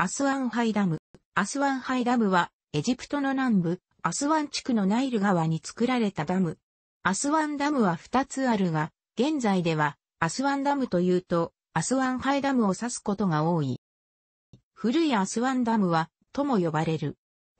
アスワンハイダム。アスワンハイダムは、エジプトの南部、アスワン地区のナイル川に作られたダム。アスワンダムは2つあるが、現在では、アスワンダムというと、アスワンハイダムを指すことが多い。古いアスワンダムは、とも呼ばれる。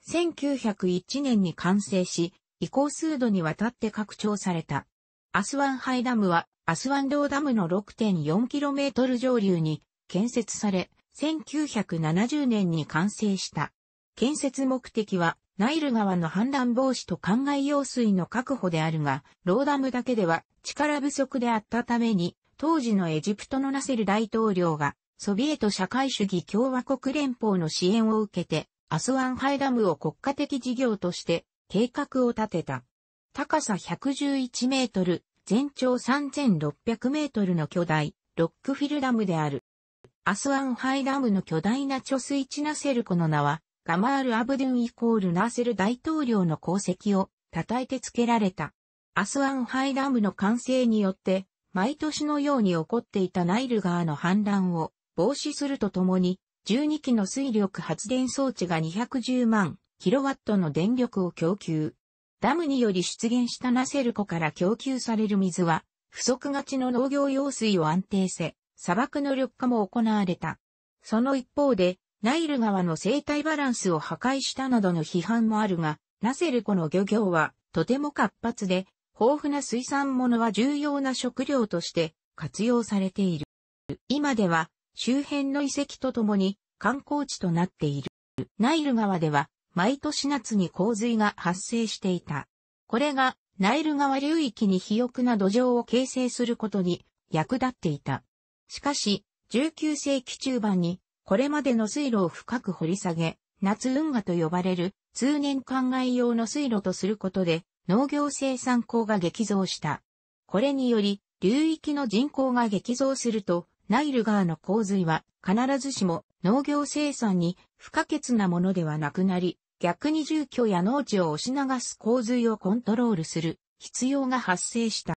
1901年に完成し、移行数度にわたって拡張された。アスワンハイダムは、アスワンドーダムの 6.4km 上流に建設され、1970年に完成した。建設目的は、ナイル川の氾濫防止と灌漑用水の確保であるが、ローダムだけでは力不足であったために、当時のエジプトのナセル大統領が、ソビエト社会主義共和国連邦の支援を受けて、アスワンハイダムを国家的事業として計画を立てた。高さ111メートル、全長3600メートルの巨大、ロックフィルダムである。アスワンハイダムの巨大な貯水池ナセル湖の名は、ガマール・アブドゥンイコールナーセル大統領の功績を称えて付けられた。アスワンハイダムの完成によって、毎年のように起こっていたナイル川の氾濫を防止するとともに、12基の水力発電装置が210万キロワットの電力を供給。ダムにより出現したナセル湖から供給される水は、不足がちの農業用水を安定せ、砂漠の緑化も行われた。その一方で、ナイル川の生態バランスを破壊したなどの批判もあるが、ナセル湖の漁業はとても活発で、豊富な水産物は重要な食料として活用されている。今では周辺の遺跡とともに観光地となっている。ナイル川では毎年夏に洪水が発生していた。これがナイル川流域に肥沃な土壌を形成することに役立っていた。しかし、19世紀中盤に、これまでの水路を深く掘り下げ、夏運河と呼ばれる通年灌漑用の水路とすることで、農業生産工が激増した。これにより、流域の人口が激増すると、ナイル川の洪水は必ずしも農業生産に不可欠なものではなくなり、逆に住居や農地を押し流す洪水をコントロールする必要が発生した。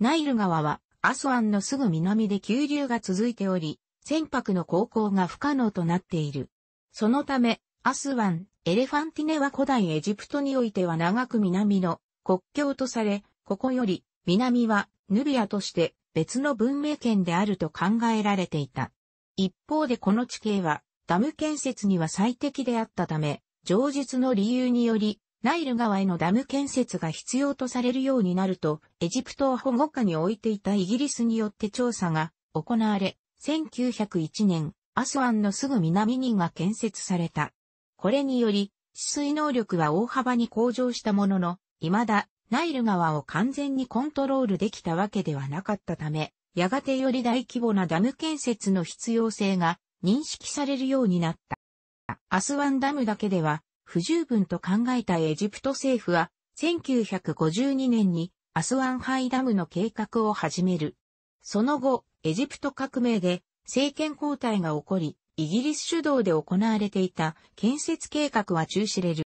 ナイル川はアスワンのすぐ南で急流が続いており、船舶の航行が不可能となっている。そのため、アスワン、エレファンティネは古代エジプトにおいては長く南の国境とされ、ここより南はヌビアとして別の文明圏であると考えられていた。一方でこの地形はダム建設には最適であったため、上述の理由によりナイル川へのダム建設が必要とされるようになると、エジプトを保護下に置いていたイギリスによって調査が行われ、1901年、アスワンのすぐ南にが建設された。これにより、治水能力は大幅に向上したものの、未だ、ナイル川を完全にコントロールできたわけではなかったため、やがてより大規模なダム建設の必要性が認識されるようになった。アスワンダムだけでは不十分と考えたエジプト政府は、1952年にアスワンハイダムの計画を始める。その後、エジプト革命で政権交代が起こり、イギリス主導で行われていた建設計画は中止れる。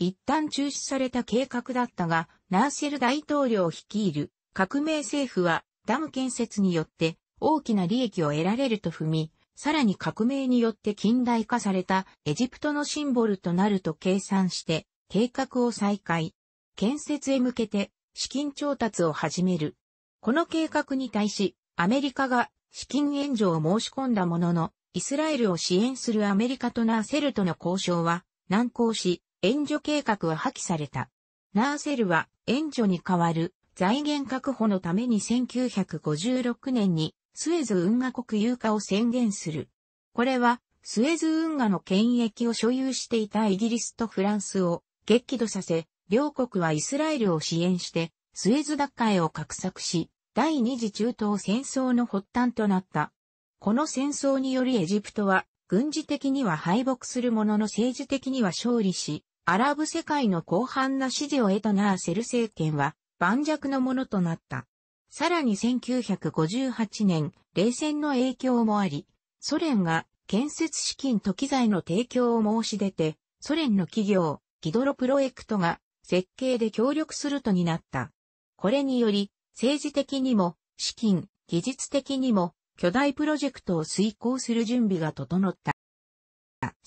一旦中止された計画だったが、ナーシル大統領率いる革命政府はダム建設によって大きな利益を得られると踏み、さらに革命によって近代化されたエジプトのシンボルとなると計算して計画を再開。建設へ向けて資金調達を始める。この計画に対しアメリカが資金援助を申し込んだものの、イスラエルを支援するアメリカとナーセルとの交渉は難航し、援助計画は破棄された。ナーセルは援助に代わる財源確保のために1956年にスエズ運河国有化を宣言する。これは、スエズ運河の権益を所有していたイギリスとフランスを激怒させ、両国はイスラエルを支援して、スエズ奪回を画策し、第二次中東戦争の発端となった。この戦争によりエジプトは、軍事的には敗北するものの政治的には勝利し、アラブ世界の広範な支持を得たナーセル政権は、盤石のものとなった。さらに1958年、冷戦の影響もあり、ソ連が建設資金と機材の提供を申し出て、ソ連の企業、ギドロプロエクトが設計で協力するとになった。これにより、政治的にも、資金、技術的にも、巨大プロジェクトを遂行する準備が整った。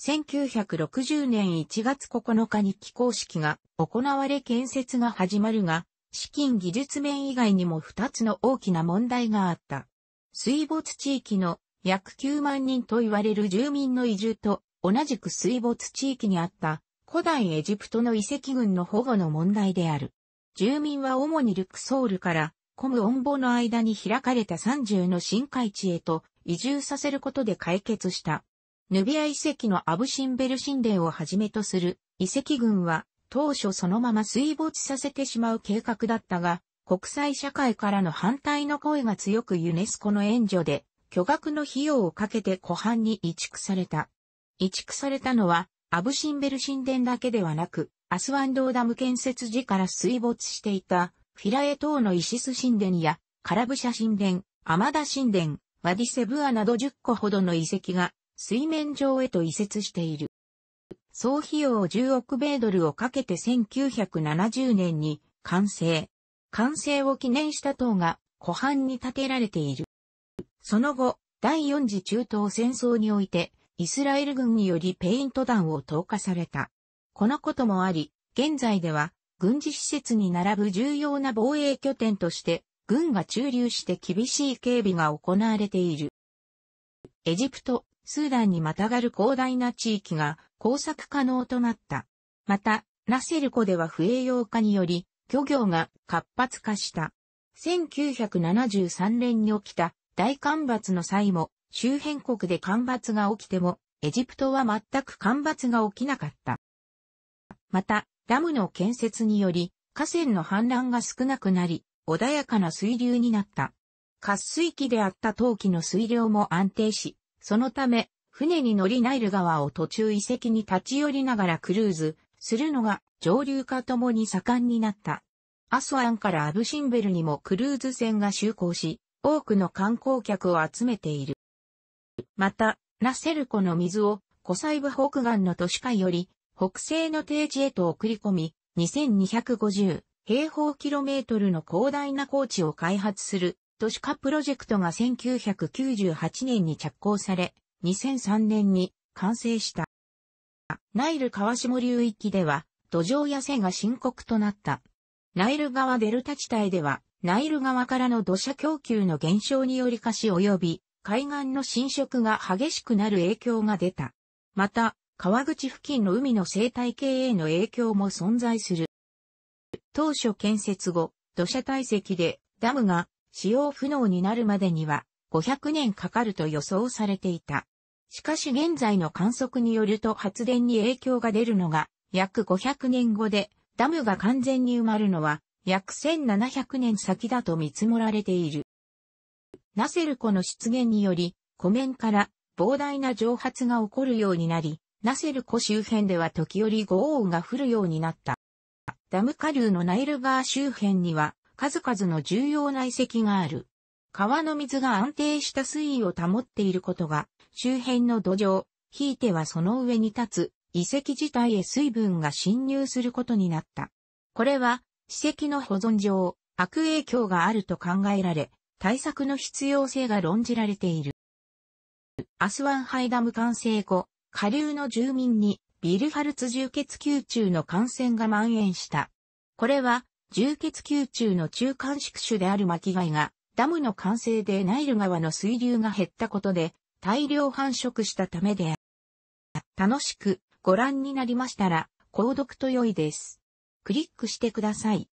1960年1月9日に起工式が行われ建設が始まるが、資金技術面以外にも2つの大きな問題があった。水没地域の約9万人と言われる住民の移住と同じく水没地域にあった古代エジプトの遺跡群の保護の問題である。住民は主にルクソールからコムオンボの間に開かれた30の深海地へと移住させることで解決した。ヌビア遺跡のアブシンベル神殿をはじめとする遺跡群は当初そのまま水没させてしまう計画だったが、国際社会からの反対の声が強くユネスコの援助で、巨額の費用をかけて湖畔に移築された。移築されたのは、アブシンベル神殿だけではなく、アスワンドーダム建設時から水没していた、フィラエ島のイシス神殿や、カラブシャ神殿、アマダ神殿、ワディセブアなど10個ほどの遺跡が、水面上へと移設している。総費用10億米ドルをかけて1970年に完成。完成を記念した塔が湖畔に建てられている。その後、第四次中東戦争において、イスラエル軍によりペイント弾を投下された。このこともあり、現在では軍事施設に並ぶ重要な防衛拠点として、軍が駐留して厳しい警備が行われている。エジプト、スーダンにまたがる広大な地域が工作可能となった。また、ラセル湖では不栄養化により、漁業が活発化した。1973年に起きた大干ばつの際も、周辺国で干ばつが起きても、エジプトは全く干ばつが起きなかった。また、ダムの建設により、河川の氾濫が少なくなり、穏やかな水流になった。渇水期であった陶器の水量も安定し、そのため、船に乗りナイル川を途中遺跡に立ち寄りながらクルーズするのが上流化ともに盛んになった。アソアンからアブシンベルにもクルーズ船が就航し、多くの観光客を集めている。また、ラセル湖の水を湖細部北岸の都市会より北西の定地へと送り込み、2250平方キロメートルの広大な高地を開発する都市化プロジェクトが1998年に着工され、2003年に完成した。ナイル川下流域では土壌や瀬が深刻となった。ナイル川デルタ地帯では、ナイル川からの土砂供給の減少によりかし及び海岸の浸食が激しくなる影響が出た。また、川口付近の海の生態系への影響も存在する。当初建設後、土砂堆積でダムが使用不能になるまでには500年かかると予想されていた。しかし現在の観測によると発電に影響が出るのが約500年後で、ダムが完全に埋まるのは約1700年先だと見積もられている。ナセル湖の出現により、湖面から膨大な蒸発が起こるようになり、ナセル湖周辺では時折豪雨が降るようになった。ダム下流のナイル川周辺には数々の重要な遺跡がある。川の水が安定した水位を保っていることが、周辺の土壌、ひいてはその上に立つ、遺跡自体へ水分が侵入することになった。これは、史跡の保存上、悪影響があると考えられ、対策の必要性が論じられている。アスワンハイダム完成後、下流の住民にビルハルツ充血宮中の感染が蔓延した。これは重血球中の中間宿主である巻貝が、ダムの完成でナイル川の水流が減ったことで、大量繁殖したためである。楽しくご覧になりましたら、購読と良いです。クリックしてください。